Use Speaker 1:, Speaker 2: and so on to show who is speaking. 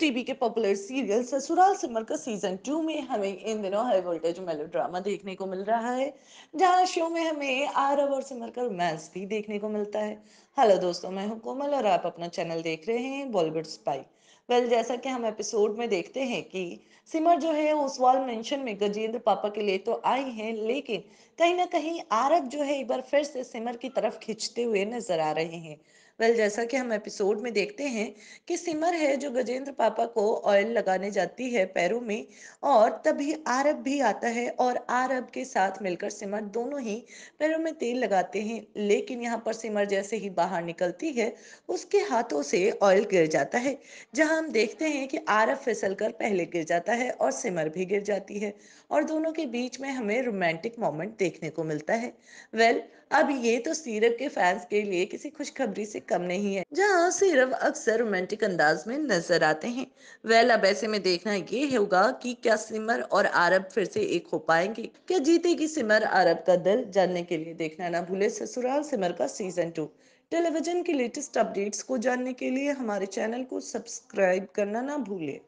Speaker 1: TV के popular serial ससुराल Simar Ka season to में हमें इन दिनों हाई वोल्टेज मेलो ड्रामा देखने को मिल रहा है जहां शो में हमें आरव और सिमर का रोमांस भी देखने को मिलता है हेलो दोस्तों मैं हूं कोमल और आप अपना चैनल देख रहे हैं बॉलीवुड स्पाई वेल जैसा कि हम एपिसोड में देखते हैं कि सिमर जो है उस वाल मेंशन में गजेंद्र पापा के लिए तो आई हैं लेकिन कहीं ना कहीं आरव जो है एक बार फिर से सिमर की तरफ खींचते हुए नजर आ रहे हैं वेल well, जैसा कि हम एपिसोड में देखते हैं कि सिमर है जो गजेंद्र पापा को ऑयल लगाने जाती है पैरों में और तभी आरब भी आता है और आरब के साथ मिलकर सिमर दोनों ही पैरों में तेल लगाते हैं लेकिन यहाँ पर सिमर जैसे ही बाहर निकलती है उसके हाथों से ऑयल गिर जाता है जहाँ हम देखते हैं कि आरब फिसल कर पहले गिर जाता है और सिमर भी गिर जाती है और दोनों के बीच में हमें रोमांटिक मोमेंट देखने को मिलता है वेल well, अब ये तो सीरव के फैंस के लिए किसी खुशखबरी से कम नहीं है जहाँ सीरव अक्सर रोमांटिक अंदाज में नजर आते हैं वेल अब ऐसे में देखना ये होगा कि क्या सिमर और आरब फिर से एक हो पाएंगे क्या जीतेगी सिमर आरब का दिल जानने के लिए देखना ना भूले Sasural Simar Ka season two television की लेटेस्ट अपडेट्स को जानने के लिए हमारे चैनल को सब्सक्राइब करना ना भूले